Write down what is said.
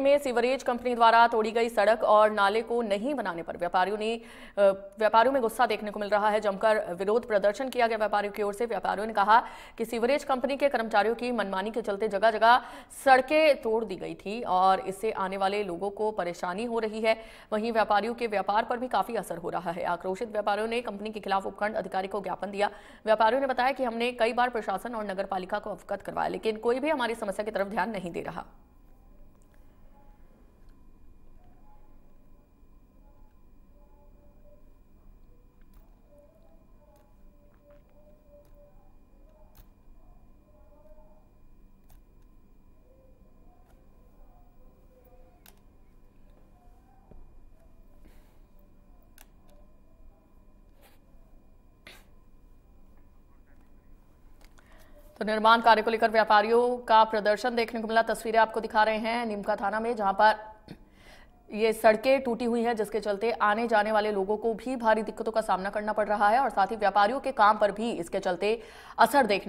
UP में sewerage company द्वारा तोड़ी गई सड़क और नाले को नहीं बनाने पर व्यापारियों ने व्यापारियों में गुस्सा देखने को मिल रहा है जमकर विरोध प्रदर्शन किया गया व्यापारियों की ओर से व्यापारियों ने कहा कि सीवरेज कंपनी के कर्मचारियों की मनमानी के चलते जगह जगह सड़कें तोड़ दी गई थी और इससे आने वाले लोगों को परेशानी हो रही है वहीं व्यापारियों के व्यापार पर भी काफी असर हो रहा है आक्रोशित व्यापारियों ने कंपनी के खिलाफ उपखंड अधिकारी को ज्ञापन दिया व्यापारियों ने बताया कि हमने कई बार प्रशासन और नगर को अवगत करवाया लेकिन कोई भी हमारी समस्या की तरफ ध्यान नहीं दे रहा तो निर्माण कार्य को लेकर व्यापारियों का प्रदर्शन देखने को मिला तस्वीरें आपको दिखा रहे हैं नीमका थाना में जहां पर ये सड़कें टूटी हुई हैं जिसके चलते आने जाने वाले लोगों को भी भारी दिक्कतों का सामना करना पड़ रहा है और साथ ही व्यापारियों के काम पर भी इसके चलते असर देखने